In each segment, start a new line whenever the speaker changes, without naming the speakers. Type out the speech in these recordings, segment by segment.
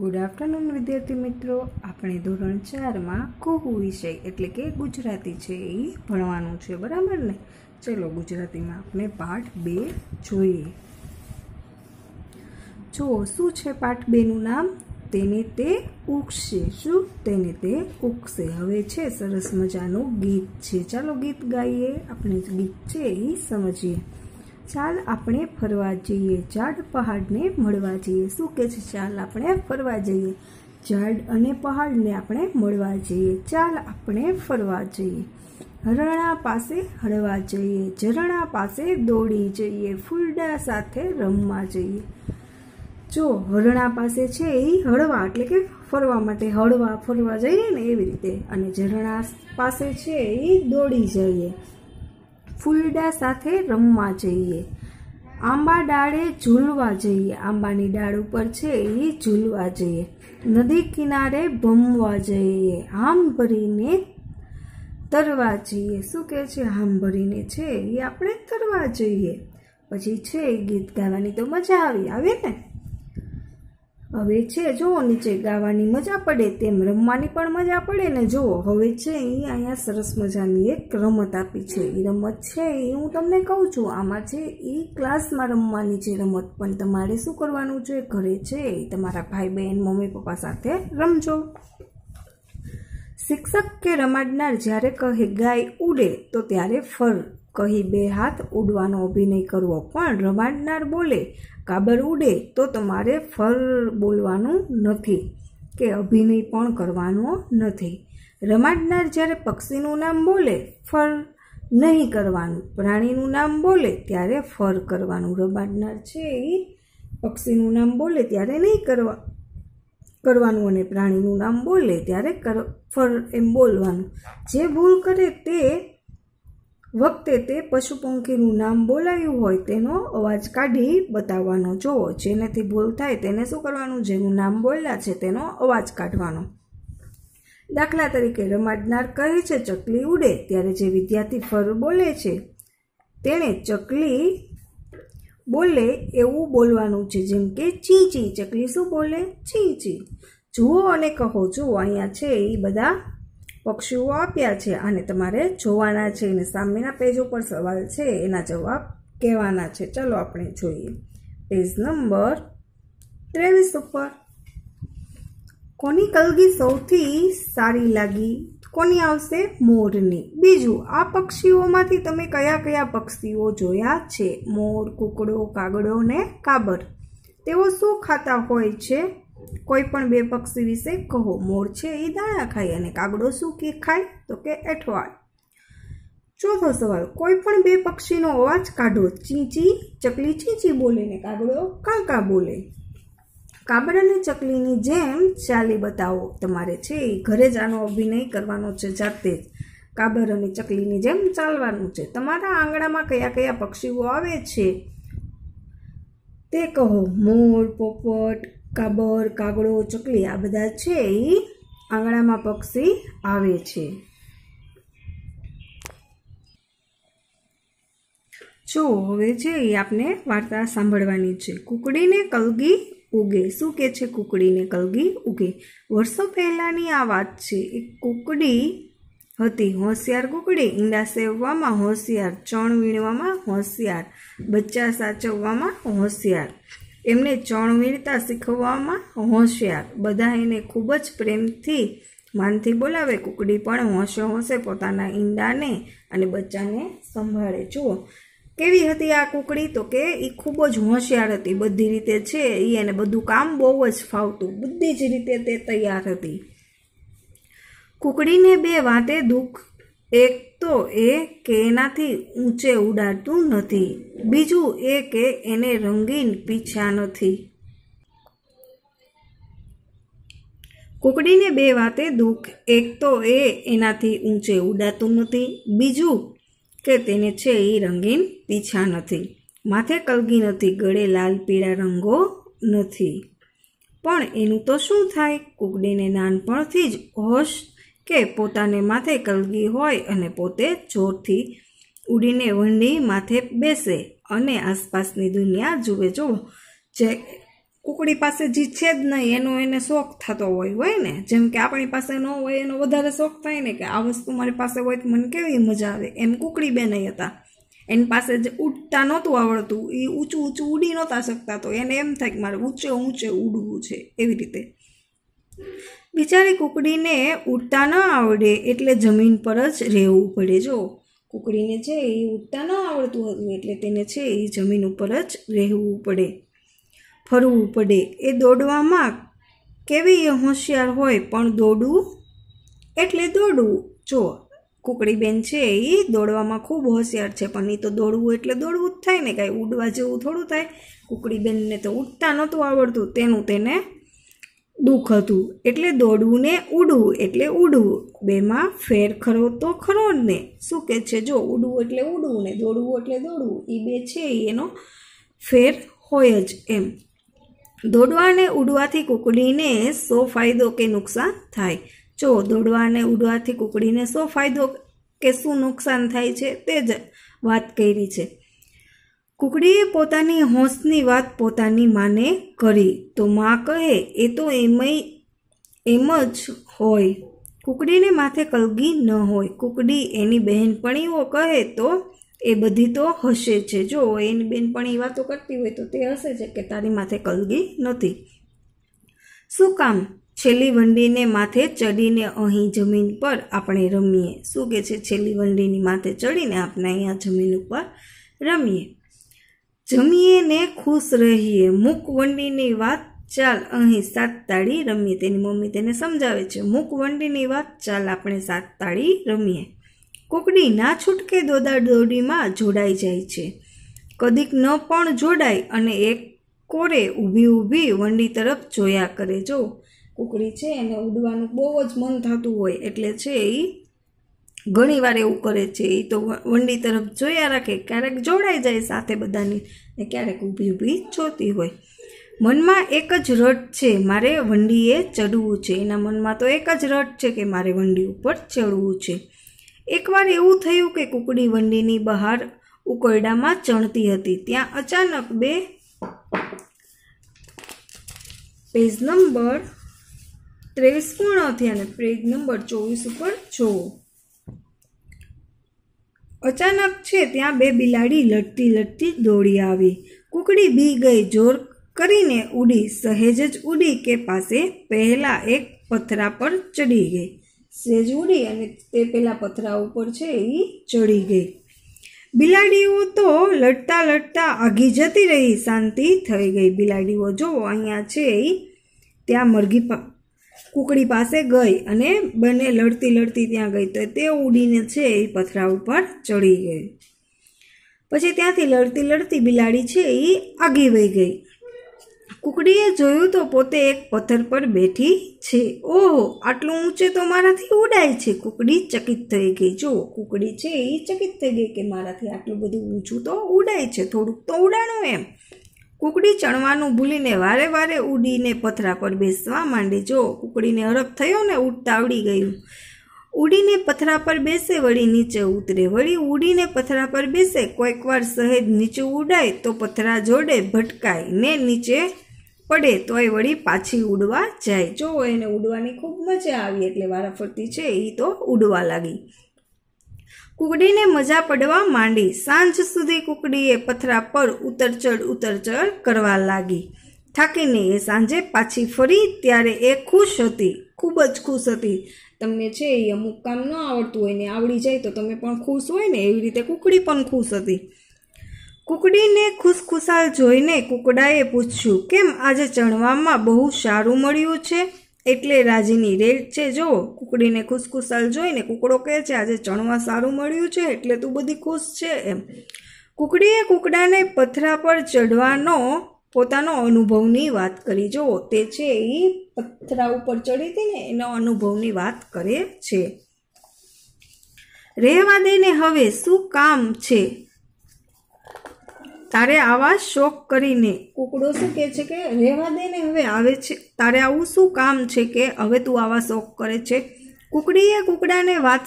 good afternoon વિદ્યાર્થી મિત્રો આપણે ધોરણ ચારમાં કોહુ વિષય એટલે કે ગુજરાતી છે એ ભણવાનું છે બરાબર ને ચલો ગુજરાતીમાં આપણે પાઠ બે જોઈએ જો શું છે પાઠ બેનું નામ તેને તે ઉગશે શું તેને તે ઉગશે હવે છે સરસ મજાનું ગીત છે ચાલો ગીત ગાઈએ આપણે ગીત છે એ સમજીએ ચાલ આપણે ફરવા જઈએ ઝાડ પહાડને મળવા જઈએ શું કે છે ચાલ આપણે ફરવા જઈએ ઝાડ અને પહાડને આપણે મળવા જઈએ ચાલ આપણે ફરવા જઈએ હરણા પાસે હળવા જઈએ ઝરણા પાસે દોડી જઈએ ફૂલડા સાથે રમવા જઈએ જો હરણા પાસે છે એ હળવા એટલે કે ફરવા માટે હળવા ફરવા જઈએ ને એવી રીતે અને ઝરણા પાસે છે એ દોડી જઈએ ફૂલડા સાથે રમવા જઈએ આંબા ડાળે ઝૂલવા જઈએ આંબાની ડાળ ઉપર છે એ ઝૂલવા જઈએ નદી કિનારે ભમવા જઈએ આમ ભરીને તરવા જઈએ શું કહે છે આમ ભરીને છે એ આપણે તરવા જઈએ પછી છે ગીત ગાવાની તો મજા આવી આવે ને હવે છે જુઓ નીચે ગાવાની મજા પડે તેમ રમવાની પણ મજા પડે ને જુઓ હવે છે એ અહીંયા સરસ મજાની એક રમત આપી છે એ રમત છે એ હું તમને કહું છું આમાં છે એ ક્લાસમાં રમવાની છે રમત પણ તમારે શું કરવાનું છે ઘરે છે તમારા ભાઈ બહેન મમ્મી પપ્પા સાથે રમજો શિક્ષક કે રમાડનાર જ્યારે કહે ગાય ઉડે તો ત્યારે ફર કહી બે હાથ ઉડવાનો અભિનય કરવો પણ રમાડનાર બોલે કાબર ઉડે તો તમારે ફર બોલવાનું નથી કે અભિનય પણ કરવાનો નથી રમાડનાર જ્યારે પક્ષીનું નામ બોલે ફર નહીં કરવાનું પ્રાણીનું નામ બોલે ત્યારે ફર કરવાનું રમાડનાર છે એ પક્ષીનું નામ બોલે ત્યારે નહીં કરવા કરવાનું અને પ્રાણીનું નામ બોલે ત્યારે કર ફર એમ બોલવાનું જે ભૂલ કરે તે વખતે તે પશુ પંખીનું નામ બોલાયું હોય તેનો અવાજ કાઢી બતાવવાનો જો જેનેથી ભૂલ થાય તેને શું કરવાનું જેનું નામ બોલ્યા છે તેનો અવાજ કાઢવાનો દાખલા તરીકે રમાડનાર કહે છે ચકલી ઉડે ત્યારે જે વિદ્યાર્થી ફર બોલે છે તેણે ચકલી બોલે એવું બોલવાનું છે જેમ કે ચી ચી ચકલી શું બોલે ચી ચી જુઓ અને કહો જુઓ અહીંયા છે એ બધા પક્ષીઓ આપ્યા છે અને તમારે જોવાના છે અને સામેના પેજ ઉપર સવાલ છે એના જવાબ કહેવાના છે ચલો આપણે જોઈએ પેજ નંબર ત્રેવીસ ઉપર કોની કલગી સૌથી સારી લાગી કોની આવશે મોરની બીજું આ પક્ષીઓમાંથી તમે કયા કયા પક્ષીઓ જોયા છે મોર કુકડો કાગડો ને કાબર તેઓ શું ખાતા હોય છે કોઈ પણ બે પક્ષી વિશે કહો મોર છે એ દાણા ખાય અને કાગડો શું કે ખાય તો કે એઠવાડ ચોથો સવાલ કોઈ પણ બે પક્ષીનો અવાજ કાઢો ચીંચી ચકલી ચીંચી બોલે ને કાગડો કાકા બોલે કાગડ અને ચકલીની જેમ ચાલી બતાવો તમારે છે એ ઘરે જ આનો અભિનય કરવાનો છે જાતે જ કાબર અને ચકલીની જેમ ચાલવાનું છે તમારા આંગણામાં કયા કયા પક્ષીઓ આવે છે તે કહો મોર પોપટ કાબર કાગડો ચકલી આ બધા છે એ આંગણામાં પક્ષી આવે છે જો હવે છે એ આપને વાર્તા સાંભળવાની છે કુકડીને કલગી ઉગે શું કહે છે કુકડીને કલગી ઉગે વર્ષો પહેલાંની આ વાત છે એક કુકડી હતી હોશિયાર કુકડી ઈંડા સેવવામાં હોશિયાર ચણ વીણવામાં હોશિયાર બચ્ચા સાચવવામાં હોશિયાર એમને ચણવીરતા શીખવવામાં હોશિયાર બધા એને ખૂબ જ પ્રેમથી માનથી બોલાવે કુકડી પણ હોંશે હોંશે પોતાના ઈંડાને અને બચ્ચાને સંભાળે જુઓ કેવી હતી આ કુકડી તો કે એ ખૂબ જ હોશિયાર હતી બધી રીતે છે એ એને બધું કામ બહુ જ ફાવતું બધી જ રીતે તે તૈયાર હતી કુકડીને બે વાતે દુઃખ એક તો એ કે એનાથી ઊંચે ઉડાડતું નથી બીજું એ કે એને રંગીન પીછા નથી કુકડીને બે વાતે દુઃખ એક તો એ એનાથી ઊંચે ઉડાતું નથી બીજું કે તેને છે એ રંગીન પીછા નથી માથે કલગી નથી ગળે લાલ પીળા રંગો નથી પણ એનું તો શું થાય કુકડીને નાનપણથી જ હોશ કે પોતાને માથે કલગી હોય અને પોતે જોરથી ઉડીને વંડી માથે બેસે અને આસપાસની દુનિયા જુએ જો જે કુકડી પાસે જે છે જ નહીં એનો એને શોખ થતો હોય હોય ને જેમ કે આપણી પાસે ન હોય એનો વધારે શોખ થાય ને કે આ વસ્તુ મારી પાસે હોય તો મને કેવી મજા આવે એમ કુકડી નહીં હતા એની પાસે જે ઉડતા નહોતું આવડતું એ ઊંચું ઊંચું ઉડી નહોતા શકતા તો એને એમ થાય કે મારે ઊંચે ઊંચે ઉડવું છે એવી રીતે બિચારી કુકડીને ઉડતા ન આવડે એટલે જમીન પર જ રહેવું પડે જો કુકડીને છે એ ઉડતા ન આવડતું હતું એટલે તેને છે એ જમીન ઉપર જ રહેવું પડે ફરવું પડે એ દોડવામાં કેવી એ હોશિયાર હોય પણ દોડવું એટલે દોડવું જો કુકડી બેન છે એ દોડવામાં ખૂબ હોશિયાર છે પણ એ તો દોડવું એટલે દોડવું જ થાય ને કાંઈ ઉડવા જેવું થોડું થાય કુકડી બેનને તો ઉડતા નહોતું આવડતું તેનું તેને દુઃખ હતું એટલે દોડવું ને ઉડવું એટલે ઉડવું બેમાં ફેર ખરો તો ખરો જ ને શું કહે છે જો ઉડવું એટલે ઉડવું ને દોડવું એટલે દોડવું એ બે છે એનો ફેર હોય જ એમ દોડવા અને ઉડવાથી કુકડીને સો ફાયદો કે નુકસાન થાય જો દોડવા અને ઉડવાથી કુકડીને સો ફાયદો કે શું નુકસાન થાય છે તે જ વાત કરી છે કુકડીએ પોતાની હોંશની વાત પોતાની માને કરી તો મા કહે એ તો એમય એમ જ હોય કુકડીને માથે કલગી ન હોય કુકડી એની બહેનપણીઓ કહે તો એ બધી તો હશે છે જો એની બહેનપણી વાતો કરતી હોય તો તે હશે છે કે તારી માથે કલગી નથી શું કામ છેલ્લી વંડીને માથે ચડીને અહીં જમીન પર આપણે રમીએ શું કે છે છેલ્લી વંડીની માથે ચડીને આપણે અહીંયા જમીન ઉપર રમીએ જમીએ ને ખુશ રહીએ મૂકવંડીની વાત ચાલ અહીં સાત તાળી રમીએ તેની મમ્મી તેને સમજાવે છે મૂકવંડીની વાત ચાલ આપણે સાત તાળી રમીએ કુકડી ના છૂટકે દોદા દોડીમાં જોડાઈ જાય છે કદીક ન પણ જોડાય અને એક કોરે ઊભી ઊભી વંડી તરફ જોયા કરે જો કુકડી છે એને ઉડવાનું બહુ જ મન થતું હોય એટલે છે એ ઘણીવાર એવું કરે છે એ તો વંડી તરફ જોયા રાખે ક્યારેક જોડાઈ જાય સાથે બધાની ને ક્યારેક ઊભી ઊભી જોતી હોય મનમાં એક જ રટ છે મારે વંડીએ ચડવું છે એના મનમાં તો એક જ રટ છે કે મારે વંડી ઉપર ચડવું છે એકવાર એવું થયું કે કુકડી વંડીની બહાર ઉકરડામાં ચણતી હતી ત્યાં અચાનક બે પેજ નંબર ત્રેવીસ પૂર્ણ થયા અને પેજ નંબર ચોવીસ ઉપર જોવો અચાનક છે ત્યાં બે બિલાડી લટતી લટતી દોડી આવી કુકડી બી ગઈ જોર કરીને ઉડી સહેજ જ ઉડી કે પાસે પહેલાં એક પથરા પર ચડી ગઈ સહેજ ઉડી અને તે પહેલાં પથરા ઉપર છે એ ચડી ગઈ બિલાડીઓ તો લટતા લટતા આગી જતી રહી શાંતિ થઈ ગઈ બિલાડીઓ જો અહીંયા છે એ ત્યાં મરઘી કુકડી પાસે ગઈ અને બંને લડતી લડતી ત્યાં ગઈ તો તે ઉડીને છે એ પથરા ઉપર ચડી ગઈ પછી ત્યાંથી લડતી લડતી બિલાડી છે એ આગી વહી ગઈ કુકડીએ જોયું તો પોતે એક પથ્થર પર બેઠી છે ઓહો આટલું ઊંચે તો મારાથી ઉડાય છે કુકડી ચકિત થઈ ગઈ જો કુકડી છે એ ચકિત થઈ ગઈ કે મારાથી આટલું બધું ઊંચું તો ઉડાય છે થોડુંક તો ઉડાણું એમ કુકડી ચણવાનું ભૂલીને વારે વારે ઉડીને પથરા પર બેસવા માંડે જો કુકડીને હરખ થયો ને ઉડતા આવડી ગયું ઉડીને પથરા પર બેસે વળી નીચે ઉતરે વળી ઉડીને પથરા પર બેસે કોઈક વાર સહેજ નીચે ઉડાય તો પથરા જોડે ભટકાય ને નીચે પડે તોય વળી પાછી ઉડવા જાય જો એને ઉડવાની ખૂબ મજા આવી એટલે વારાફરતી છે એ તો ઉડવા લાગી કુકડીને મજા પડવા માંડી સાંજ સુધી કુકડીએ પથરા પર ઉતરચડ ઉતરચડ કરવા લાગી થાકીને એ સાંજે પાછી ફરી ત્યારે એ ખુશ હતી ખૂબ જ ખુશ હતી તમને છે એ અમુક કામ ન આવડતું હોય ને આવડી જાય તો તમે પણ ખુશ હોય ને એવી રીતે કુકડી પણ ખુશ હતી કુકડીને ખુશખુશાલ જોઈને કુકડાએ પૂછ્યું કેમ આજે ચણવામાં બહુ સારું મળ્યું છે એટલે રાજીની રેટ છે જો કુકડીને ખુશખુશાલ જોઈને કુકડો કહે છે આજે ચણવા સારું મળ્યું છે એટલે તું બધી ખુશ છે એમ કુકડીએ કુકડાને પથરા પર ચડવાનો પોતાનો અનુભવની વાત કરી જો તે છે એ પથરા ઉપર ચડી હતી ને એનો અનુભવની વાત કરે છે રહેવા દઈને હવે શું કામ છે તારે આવા શોખ કરીને કુકડો શું કહે છે કે રહેવા દે ને હવે આવે છે તારે આવું શું કામ છે કે હવે તું આવા શોખ કરે છે કુકડીએ કુકડાને વાત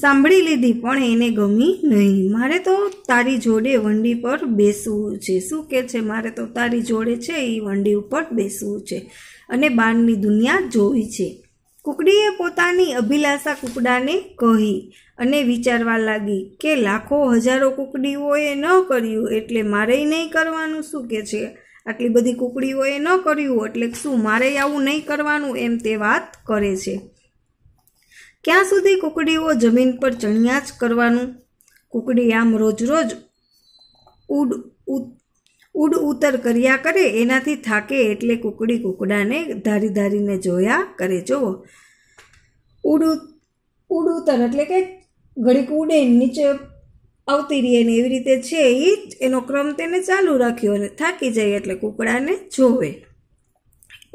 સાંભળી લીધી પણ એને ગમી નહીં મારે તો તારી જોડે વંડી પર બેસવું છે શું કહે છે મારે તો તારી જોડે છે એ વંડી ઉપર બેસવું છે અને બહારની દુનિયા જોવી છે કુકડીએ પોતાની અભિલાષા કુકડાને કહી અને વિચારવા લાગી કે લાખો હજારો કુકડીઓએ ન કર્યું એટલે મારે નહીં કરવાનું શું કે છે આટલી બધી કુકડીઓએ ન કર્યું એટલે શું મારે આવું નહીં કરવાનું એમ તે વાત કરે છે ક્યાં સુધી કુકડીઓ જમીન પર ચણિયા જ કરવાનું કુકડી આમ રોજ રોજ ઉડ ઉડ ઉતર કર્યા કરે એનાથી થાકે એટલે કુકડી કુકડાને ધારી ધારીને જોયા કરે જુઓ ઉડ ઉડ ઉતર એટલે કે ઘડીક ઉડે નીચે આવતી રહીએ ને એવી રીતે છે એ એનો ક્રમ તેને ચાલુ રાખ્યો અને થાકી જાય એટલે કુકડાને જોવે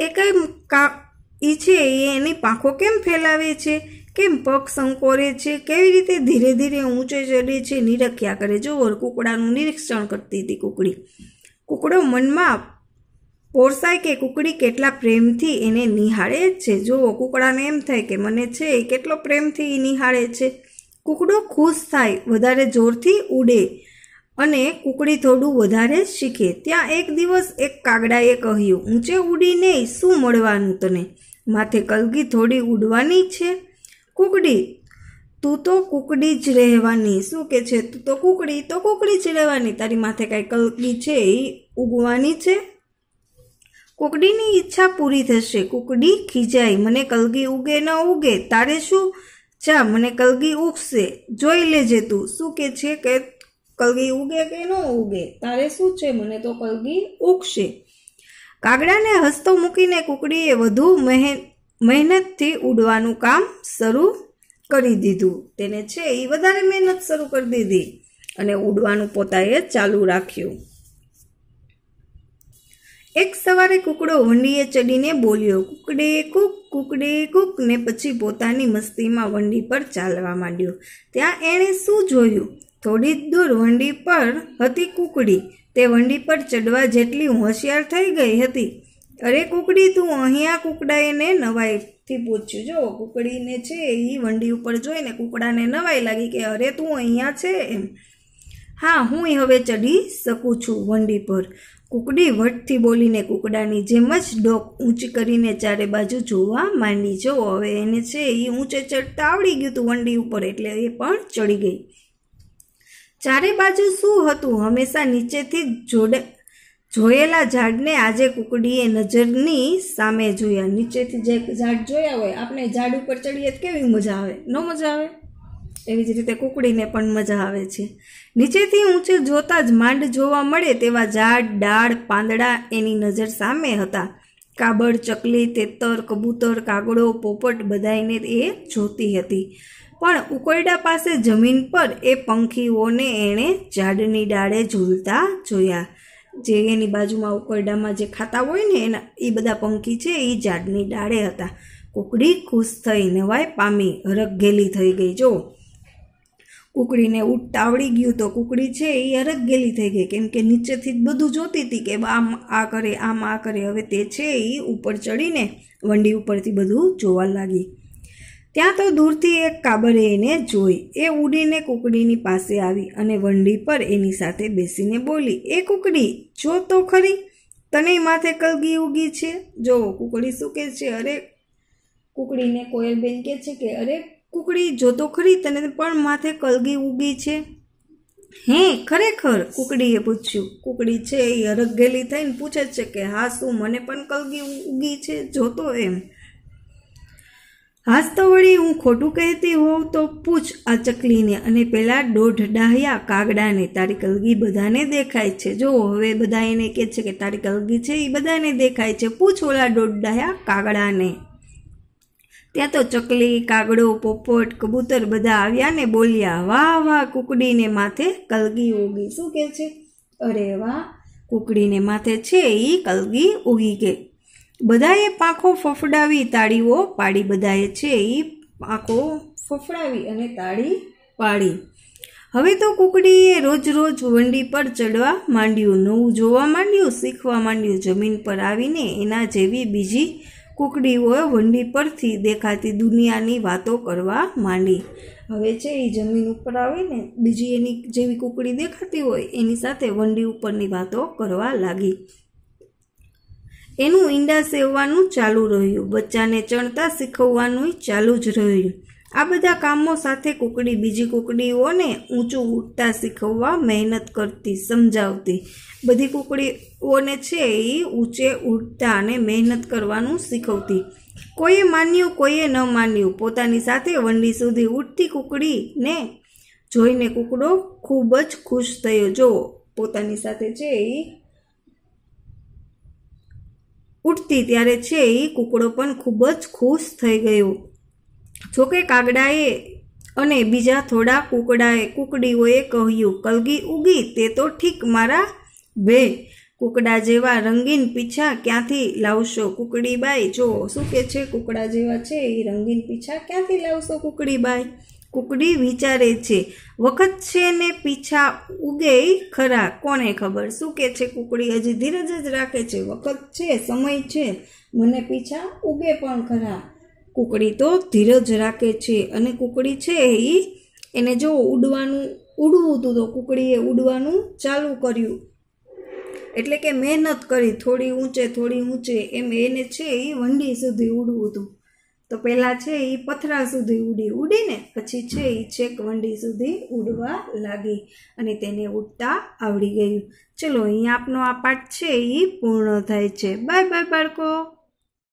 એ કઈ કા એ છે એ એની પાંખો કેમ ફેલાવે છે કેમ પગ સંકોરે છે કેવી રીતે ધીરે ધીરે ઊંચે ચડે છે નિરખ્યા કરે જુઓ કુકડાનું નિરીક્ષણ કરતી હતી કુકડી કુકડો મનમાં પોરસાય કે કુકડી કેટલા પ્રેમથી એને નિહાળે છે જુઓ કુકડાને એમ થાય કે મને છે એ કેટલો પ્રેમથી એ નિહાળે છે કુકડો ખુશ થાય વધારે જોરથી ઉડે અને કુકડી થોડું વધારે શીખે ત્યાં એક દિવસ એક કાગડાએ કહ્યું ઊંચે ઉડીને શું મળવાનું તને માથે કલગી થોડી ઉડવાની છે કુકડી તું તો કુકડી જ રહેવાની શું કે છે તું તો કુકડી તો કુકડી જ રહેવાની તારી માથે કાંઈ કલકી છે એ ઉગવાની છે કુકડીની ઈચ્છા પૂરી થશે કુકડી ખીજાય મને કલગી ઉગે ન ઉગે તારે શું જા મને કલગી ઉગશે જોઈ લેજે તું શું કે છે કે કલગી ઉગે કે ન ઉગે તારે શું છે મને તો કલગી ઉગશે કાગડાને હસતો મૂકીને કુકડીએ વધુ મહેન મહેનતથી ઉડવાનું કામ શરૂ કરી દીધું તેને છે એ વધારે મહેનત શરૂ કરી દીધી અને ઉડવાનું પોતાએ ચાલુ રાખ્યું એક સવારે કુકડો વંડીએ ચડીને બોલ્યો કુકડે કુક કુકડે કુક ને પછી પોતાની મસ્તીમાં વંડી પર ચાલવા માંડ્યો ત્યાં એણે શું જોયું થોડી જ દૂર વંડી પર હતી કુકડી તે વંડી પર ચડવા જેટલી હોશિયાર થઈ ગઈ હતી અરે કુકડી તું અહીંયા કુકડાએને નવાઈ થી પૂછ્યું જો કુકડીને છે એ વંડી ઉપર જોઈને કુકડાને નવાઈ લાગી કે અરે તું અહીંયા છે એમ હા હું હવે ચડી શકું છું વંડી પર કુકડી વટથી બોલીને કુકડાની જેમ જ ડોક ઊંચી કરીને ચારે બાજુ જોવા માંડી જો હવે એને છે એ ઊંચે ચડતા આવડી ગયું હતું વંડી ઉપર એટલે એ પણ ચડી ગઈ ચારે બાજુ શું હતું હંમેશા નીચેથી જ જોડે જોયેલા ઝાડને આજે કુકડીએ નજરની સામે જોયા નીચેથી જે ઝાડ જોયા હોય આપણે ઝાડ ઉપર ચડીએ તો કેવી મજા આવે ન મજા આવે એવી જ રીતે કુકડીને પણ મજા આવે છે નીચેથી ઊંચે જોતાં જ માંડ જોવા મળે તેવા ઝાડ ડાળ પાંદડા એની નજર સામે હતા કાબડ ચકલી તેતર કબૂતર કાગડો પોપટ બધાને એ જોતી હતી પણ ઉકોયડા પાસે જમીન પર એ પંખીઓને એણે ઝાડની ડાળે ઝૂલતા જોયા જે એની બાજુમાં ઉકરડામાં જે ખાતા હોય ને એના એ બધા પંખી છે એ ઝાડની ડાળે હતા કુકડી ખુશ થઈ નવાય પામી હરખઘેલી થઈ ગઈ જો કુકડીને ઉડતા ગયું તો કુકડી છે એ હરખઘેલી થઈ ગઈ કેમ કે નીચેથી જ બધું જોતી હતી કે આમ આ કરે આમ આ કરે હવે તે છે એ ઉપર ચડીને વંડી ઉપરથી બધું જોવા લાગી ત્યાં તો દૂરથી એક કાબરે એને જોઈ એ ઉડીને કુકડીની પાસે આવી અને વંડી પર એની સાથે બેસીને બોલી એ કુકડી જો તો ખરી તને માથે કલગી ઉગી છે જો કુકડી શું કહે છે અરે કુકડીને કોયલબેન કહે છે કે અરે કુકડી જો તો ખરી તને પણ માથે કલગી ઉગી છે હે ખરેખર કુકડીએ પૂછ્યું કુકડી છે એ હરગેલી થઈને પૂછે છે કે હા શું મને પણ કલગી ઉગી છે જોતો એમ હાસ તો વળી હું ખોટું કહેતી હોઉં તો પૂછ આ ચકલીને અને પેલા દોઢ ડાહ્યા કાગડાને તારી કલગી બધાને દેખાય છે જો હવે બધા એને કહે છે કે તારી કલગી છે એ બધાને દેખાય છે પૂછ ઓલા દોઢ ડાહ્યા કાગડાને ત્યાં તો ચકલી કાગડો પોપટ કબૂતર બધા આવ્યા ને બોલ્યા વાહ વાહ કુકડીને માથે કલગી ઉગી શું કહે છે અરે વાહ કુકડીને માથે છે એ કલગી ઉગી ગઈ બધાએ પાંખો ફફડાવી તાળીઓ પાડી બધાએ છે એ પાંખો ફફડાવી અને તાળી પાડી હવે તો કુકડીએ રોજ રોજ વંડી પર ચડવા માંડ્યું નવું જોવા માંડ્યું શીખવા માંડ્યું જમીન પર આવીને એના જેવી બીજી કુકડીઓ વંડી પરથી દેખાતી દુનિયાની વાતો કરવા માંડી હવે છે એ જમીન ઉપર આવીને બીજી એની જેવી કુકડી દેખાતી હોય એની સાથે વંડી ઉપરની વાતો કરવા લાગી એનું ઈંડા સેવવાનું ચાલુ રહ્યું બચ્ચાને ચણતા શીખવવાનું ચાલુ જ રહ્યું આ બધા કામો સાથે કુકડી બીજી કુકડીઓને ઊંચું ઉડતા શીખવવા મહેનત કરતી સમજાવતી બધી કુકડીઓને છે એ ઊંચે ઉડતા અને મહેનત કરવાનું શીખવતી કોઈએ માન્યું કોઈએ ન માન્યું પોતાની સાથે વંડી સુધી ઉડતી કુકડીને જોઈને કુકડો ખૂબ જ ખુશ થયો જો પોતાની સાથે છે એ ઉઠતી ત્યારે છે એ કૂકડો પણ ખૂબ જ ખુશ થઈ ગયો જોકે કાગડાએ અને બીજા થોડા કૂકડાએ કૂકડીઓએ કહ્યું કલગી ઉગી તે તો ઠીક મારા ભે કૂકડા જેવા રંગીન પીછા ક્યાંથી લાવશો કુકડીબાઈ જો શું કે છે કૂકડા જેવા છે એ રંગીન પીછા ક્યાંથી લાવશો કુકડીબાઈ કુકડી વિચારે છે વખત છે ને પીછા ઉગે ખરા કોને ખબર શું કે છે કુકડી હજી ધીરજ જ રાખે છે વખત છે સમય છે મને પીછા ઉગે પણ ખરા કુકડી તો ધીરજ રાખે છે અને કુકડી છે એ એને જો ઉડવાનું ઉડવું હતું તો કુકડીએ ઉડવાનું ચાલુ કર્યું એટલે કે મહેનત કરી થોડી ઊંચે થોડી ઊંચે એમ એને છે એ વંડી સુધી ઉડવું હતું તો પહેલાં છે એ પથરા સુધી ઉડી ઉડીને પછી છે એ છેક વંડી સુધી ઉડવા લાગી અને તેને ઉડતા આવડી ગયું ચલો અહીં આપનો આ પાઠ છે એ પૂર્ણ થાય છે બાય બાય બાળકો